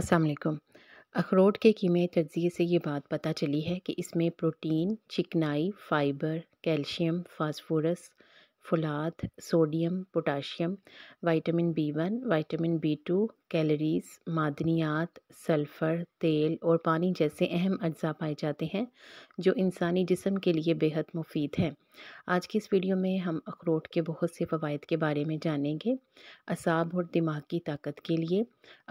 असलकुम अखरोट के कीमे तजिए से ये बात पता चली है कि इसमें प्रोटीन चिकनाई फ़ाइबर कैल्शियम फास्फोरस फुलाद sodium potassium vitamin B one vitamin B two calories मादनियात सल्फ़र तेल और पानी जैसे अहम अज्जा पाए जाते हैं जो इंसानी जिसम के लिए बेहद मुफीद हैं आज की इस वीडियो में हम अखरोट के बहुत से फ़वाद के बारे में जानेंगे असाब और दिमाग की ताकत के लिए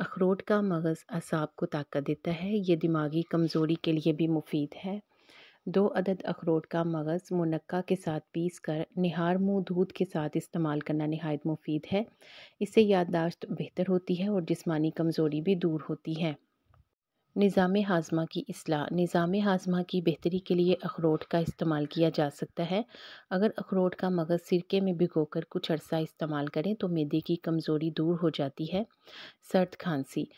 अखरोट का मगज़ असाब को ताकत देता है ये दिमागी कमज़ोरी के लिए भी मुफीद है दो अदद अखरोट का मगज़ मुनक्का के साथ पीस कर निहार मुँह दूध के साथ इस्तेमाल करना नहायत मुफीद है इससे याददाश्त बेहतर होती है और जिसमानी कमज़ोरी भी दूर होती है निज़ाम हाजमा की असलाह निज़ाम हाजमा की बेहतरी के लिए अखरोट का इस्तेमाल किया जा सकता है अगर अखरोट का मगज़ सिरके में भिगोकर कुछ अर्सा इस्तेमाल करें तो मैदे की कमज़ोरी दूर हो जाती है सर्द खांसी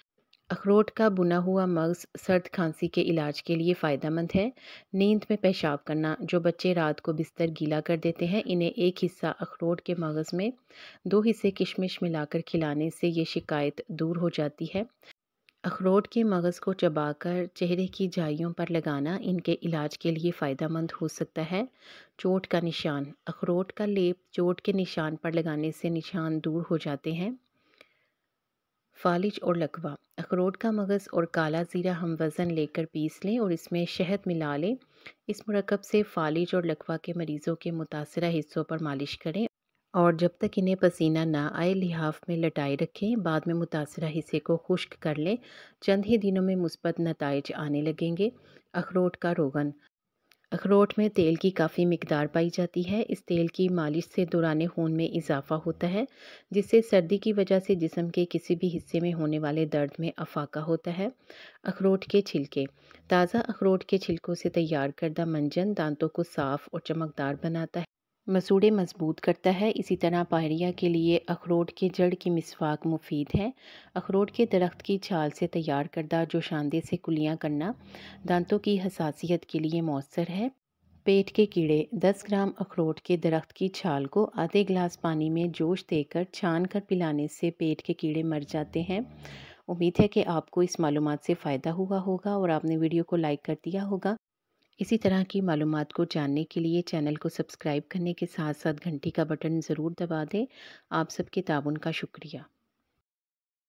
अखरोट का बुना हुआ मगज़ सर्द खांसी के इलाज के लिए फ़ायदेमंद है नींद में पेशाब करना जो बच्चे रात को बिस्तर गीला कर देते हैं इन्हें एक हिस्सा अखरोट के मगज़ में दो हिस्से किशमिश मिलाकर खिलाने से ये शिकायत दूर हो जाती है अखरोट के मगज़ को चबाकर चेहरे की जाइयों पर लगाना इनके इलाज के लिए फ़ायदेमंद हो सकता है चोट का निशान अखरोट का लेप चोट के निशान पर लगाने से निशान दूर हो जाते हैं फालिज और लकवा अखरोट का मगज़ और काला ज़ीरा हम वज़न लेकर पीस लें और इसमें शहद मिला लें इस मरकब से फालिज और लकवा के मरीज़ों के मुतासर हिस्सों पर मालिश करें और जब तक इन्हें पसीना ना आए लिहाफ में लटाए रखें बाद में मुतासर हिस्से को खुश्क कर लें चंद ही दिनों में मुस्बत नतज आने लगेंगे अखरोट का रोगन अखरोट में तेल की काफ़ी मकदार पाई जाती है इस तेल की मालिश से दौरान खून में इजाफा होता है जिससे सर्दी की वजह से जिसम के किसी भी हिस्से में होने वाले दर्द में अफाका होता है अखरोट के छिलके ताज़ा अखरोट के छिलकों से तैयार करदा मंजन दांतों को साफ़ और चमकदार बनाता है मसूड़े मजबूत करता है इसी तरह पायरिया के लिए अखरोट के जड़ की मिसवाक मुफीद है अखरोट के दरख्त की छाल से तैयार करदा जोशांदे से कुलियाँ करना दांतों की हसासीत के लिए मौसर है पेट के कीड़े 10 ग्राम अखरोट के दरख्त की छाल को आधे गिलास पानी में जोश देकर छान कर पिलाने से पेट के कीड़े मर जाते हैं उम्मीद है कि आपको इस मालूम से फ़ायदा हुआ होगा और आपने वीडियो को लाइक कर दिया होगा इसी तरह की मालूम को जानने के लिए चैनल को सब्सक्राइब करने के साथ साथ घंटी का बटन ज़रूर दबा दें आप सबके ताउन का शुक्रिया